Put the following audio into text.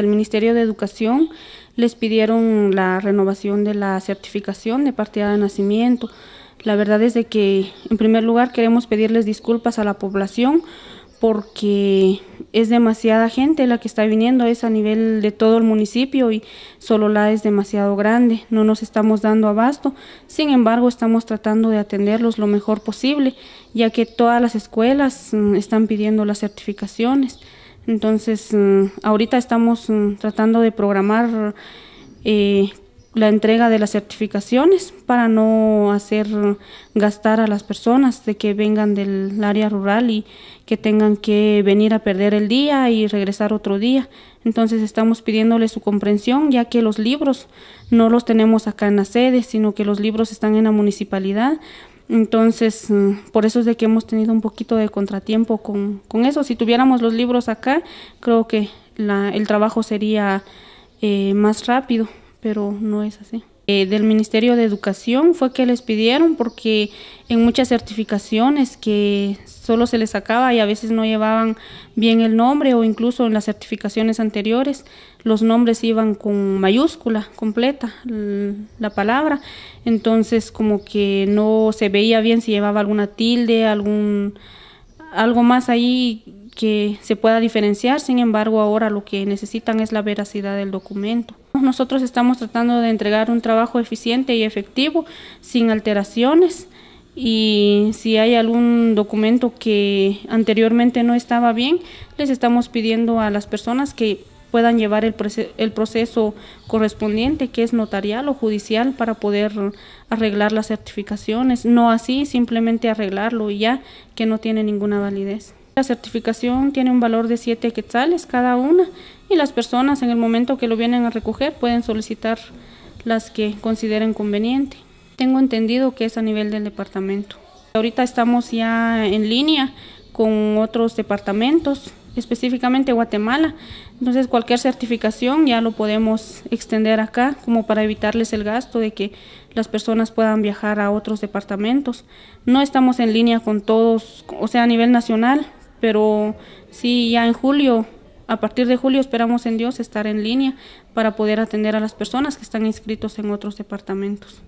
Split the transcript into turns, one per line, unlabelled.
El Ministerio de Educación les pidieron la renovación de la certificación de partida de nacimiento. La verdad es de que, en primer lugar, queremos pedirles disculpas a la población porque es demasiada gente la que está viniendo, es a nivel de todo el municipio y solo la es demasiado grande, no nos estamos dando abasto, sin embargo estamos tratando de atenderlos lo mejor posible, ya que todas las escuelas mm, están pidiendo las certificaciones. Entonces, mm, ahorita estamos mm, tratando de programar eh, la entrega de las certificaciones para no hacer gastar a las personas de que vengan del área rural y que tengan que venir a perder el día y regresar otro día. Entonces estamos pidiéndole su comprensión ya que los libros no los tenemos acá en la sede, sino que los libros están en la municipalidad entonces, mm, por eso es de que hemos tenido un poquito de contratiempo con, con eso. Si tuviéramos los libros acá, creo que el trabajo sería eh, más rápido pero no es así. Eh, del Ministerio de Educación fue que les pidieron porque en muchas certificaciones que solo se les sacaba y a veces no llevaban bien el nombre o incluso en las certificaciones anteriores los nombres iban con mayúscula completa la palabra, entonces como que no se veía bien si llevaba alguna tilde, algún algo más ahí que se pueda diferenciar, sin embargo ahora lo que necesitan es la veracidad del documento nosotros estamos tratando de entregar un trabajo eficiente y efectivo, sin alteraciones. Y si hay algún documento que anteriormente no estaba bien, les estamos pidiendo a las personas que puedan llevar el, el proceso correspondiente, que es notarial o judicial, para poder arreglar las certificaciones. No así, simplemente arreglarlo y ya que no tiene ninguna validez. La certificación tiene un valor de 7 quetzales cada una y las personas en el momento que lo vienen a recoger pueden solicitar las que consideren conveniente. Tengo entendido que es a nivel del departamento. Ahorita estamos ya en línea con otros departamentos, específicamente Guatemala. Entonces cualquier certificación ya lo podemos extender acá como para evitarles el gasto de que las personas puedan viajar a otros departamentos. No estamos en línea con todos, o sea, a nivel nacional, pero sí, ya en julio, a partir de julio esperamos en Dios estar en línea para poder atender a las personas que están inscritos en otros departamentos.